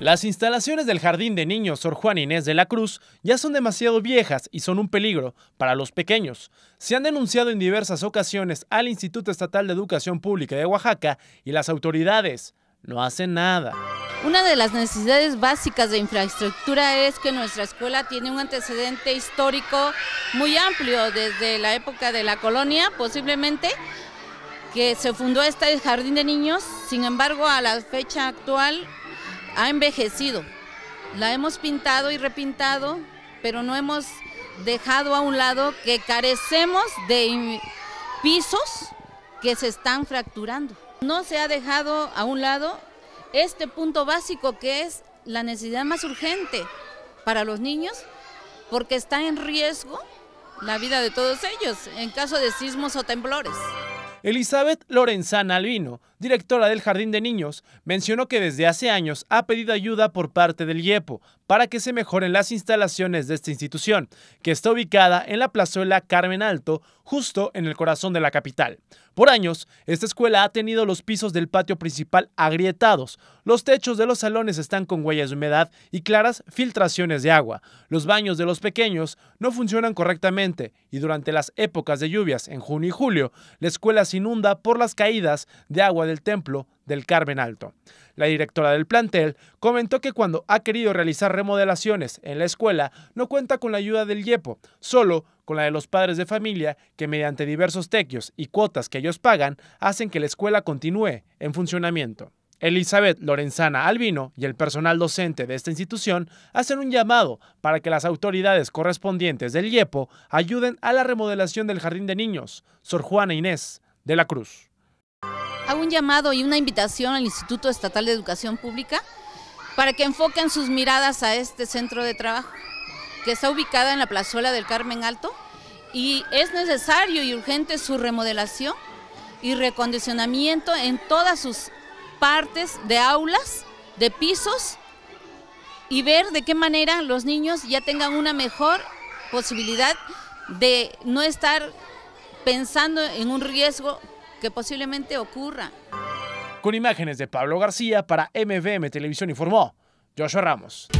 Las instalaciones del Jardín de Niños Sor Juan Inés de la Cruz ya son demasiado viejas y son un peligro para los pequeños. Se han denunciado en diversas ocasiones al Instituto Estatal de Educación Pública de Oaxaca y las autoridades no hacen nada. Una de las necesidades básicas de infraestructura es que nuestra escuela tiene un antecedente histórico muy amplio desde la época de la colonia, posiblemente, que se fundó este jardín de niños. Sin embargo, a la fecha actual ha envejecido. La hemos pintado y repintado, pero no hemos dejado a un lado que carecemos de pisos que se están fracturando. No se ha dejado a un lado este punto básico que es la necesidad más urgente para los niños porque está en riesgo la vida de todos ellos en caso de sismos o temblores. Elizabeth Lorenzana Albino directora del Jardín de Niños, mencionó que desde hace años ha pedido ayuda por parte del IEPO para que se mejoren las instalaciones de esta institución, que está ubicada en la plazuela Carmen Alto, justo en el corazón de la capital. Por años, esta escuela ha tenido los pisos del patio principal agrietados, los techos de los salones están con huellas de humedad y claras filtraciones de agua, los baños de los pequeños no funcionan correctamente y durante las épocas de lluvias en junio y julio, la escuela se inunda por las caídas de agua de templo del Carmen Alto. La directora del plantel comentó que cuando ha querido realizar remodelaciones en la escuela no cuenta con la ayuda del YEPO, solo con la de los padres de familia que mediante diversos tequios y cuotas que ellos pagan hacen que la escuela continúe en funcionamiento. Elizabeth Lorenzana Albino y el personal docente de esta institución hacen un llamado para que las autoridades correspondientes del IEPO ayuden a la remodelación del jardín de niños, Sor Juana Inés de la Cruz hago un llamado y una invitación al Instituto Estatal de Educación Pública para que enfoquen sus miradas a este centro de trabajo, que está ubicada en la plazuela del Carmen Alto y es necesario y urgente su remodelación y recondicionamiento en todas sus partes de aulas, de pisos y ver de qué manera los niños ya tengan una mejor posibilidad de no estar pensando en un riesgo que posiblemente ocurra. Con imágenes de Pablo García para MVM Televisión informó Joshua Ramos.